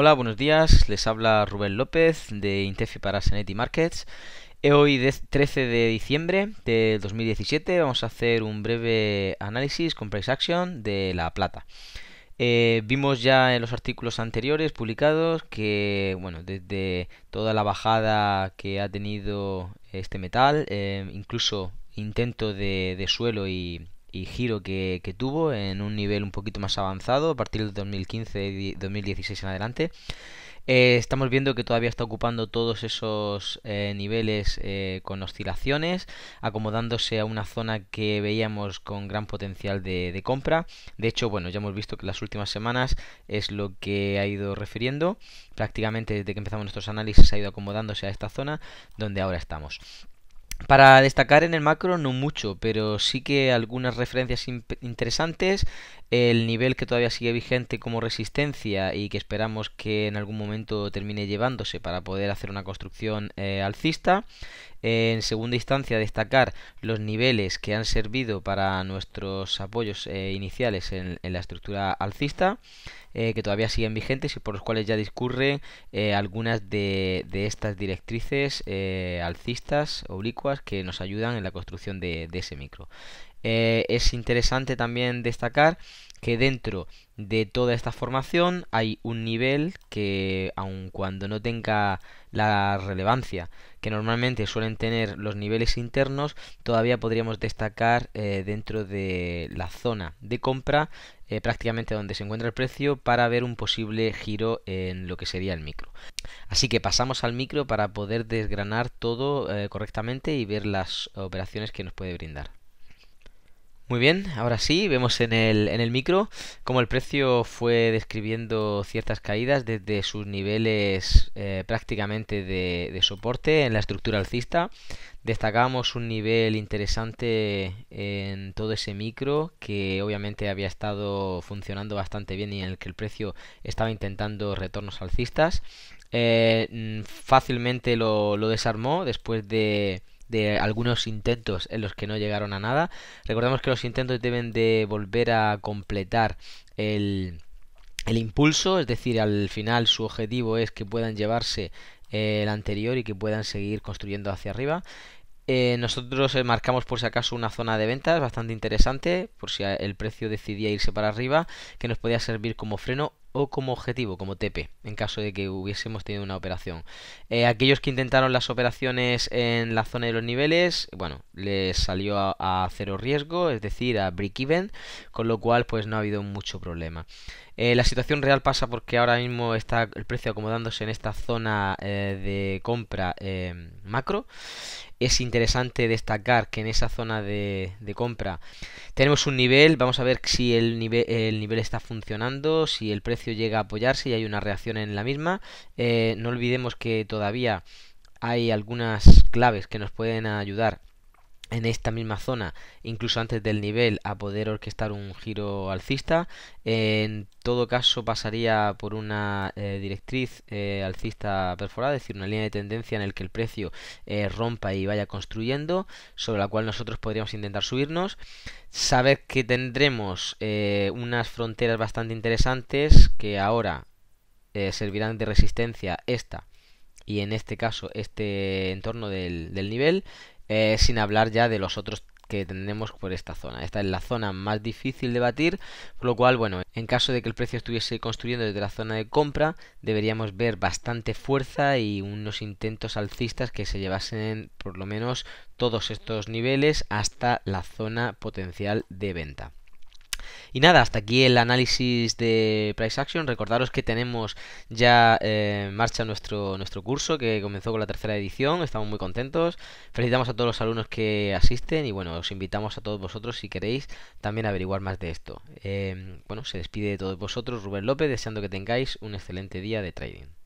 Hola, buenos días. Les habla Rubén López de Intefi para Sanity Markets. Hoy, 13 de diciembre de 2017, vamos a hacer un breve análisis con price action de la plata. Eh, vimos ya en los artículos anteriores publicados que, bueno, desde toda la bajada que ha tenido este metal, eh, incluso intento de suelo y, y giro que, tuvo en un nivel un poquito más avanzado a partir del 2015 y 2016 en adelante. Eh, estamos viendo que todavía está ocupando todos esos eh, niveles eh, con oscilaciones, acomodándose a una zona que veíamos con gran potencial de, de, compra. De hecho, bueno, ya hemos visto que las últimas semanas es lo que ha ido refiriendo. Prácticamente desde que empezamos nuestros análisis ha ido acomodándose a esta zona donde ahora estamos. Para destacar en el macro no mucho, pero sí que algunas referencias interesantes, el nivel que todavía sigue vigente como resistencia y que esperamos que en algún momento termine llevándose para poder hacer una construcción eh, alcista. En segunda instancia, destacar los niveles que han servido para nuestros apoyos eh, iniciales en la estructura alcista. Eh, que todavía siguen vigentes y por los cuales ya discurren eh, algunas de, estas directrices eh, alcistas, oblicuas, que nos ayudan en la construcción de, de ese micro. es interesante también destacar que dentro de toda esta formación hay un nivel que, aun cuando no tenga la relevancia que normalmente suelen tener los niveles internos, todavía podríamos destacar eh, dentro de la zona de compra, eh, prácticamente donde se encuentra el precio, para ver un posible giro en lo que sería el micro. Así que pasamos al micro para poder desgranar todo eh, correctamente y ver las operaciones que nos puede brindar. Muy bien, ahora sí, vemos en el, en el micro cómo el precio fue describiendo ciertas caídas desde sus niveles eh, prácticamente de, soporte en la estructura alcista. Destacamos un nivel interesante en todo ese micro que obviamente había estado funcionando bastante bien y en el que el precio estaba intentando retornos alcistas. Eh, mm, fácilmente lo desarmó después de de algunos intentos en los que no llegaron a nada. Recordamos que los intentos deben de volver a completar el, el impulso, es decir, al final su objetivo es que puedan llevarse eh, el anterior y que puedan seguir construyendo hacia arriba. Eh, nosotros eh, marcamos por si acaso una zona de ventas bastante interesante, por si el precio decidía irse para arriba, que nos podía servir como freno como objetivo, como TP, en caso de que hubiésemos tenido una operación. Eh, aquellos que intentaron las operaciones en la zona de los niveles, bueno, les salió a, cero riesgo, es decir, a break-even, con lo cual pues no ha habido mucho problema. Eh, la situación real pasa porque ahora mismo está el precio acomodándose en esta zona eh, de compra macro. Es interesante destacar que en esa zona de, compra tenemos un nivel. Vamos a ver si el nivel está funcionando, si el precio llega a apoyarse y hay una reacción en la misma. Eh, no olvidemos que todavía hay algunas claves que nos pueden ayudar en esta misma zona, incluso antes del nivel, a poder orquestar un giro alcista. En todo caso, pasaría por una eh, directriz eh, alcista perforada, es decir, una línea de tendencia en el que el precio eh, rompa y vaya construyendo, sobre la cual nosotros podríamos intentar subirnos. Saber que tendremos unas fronteras bastante interesantes que ahora servirán de resistencia esta y en este caso este entorno del nivel eh, sin hablar ya de los otros que tenemos por esta zona. Esta es la zona más difícil de batir, por lo cual, bueno, en caso de que el precio estuviese construyendo desde la zona de compra, deberíamos ver bastante fuerza y unos intentos alcistas que se llevasen por lo menos todos estos niveles hasta la zona potencial de venta. Y nada, hasta aquí el análisis de Price Action. Recordaros que tenemos ya eh, en marcha nuestro, nuestro curso que comenzó con la tercera edición. Estamos muy contentos. Felicitamos a todos los alumnos que asisten y bueno, os invitamos a todos vosotros si queréis también averiguar más de esto. Eh, bueno, se despide de todos vosotros Rubén López, deseando que tengáis un excelente día de trading.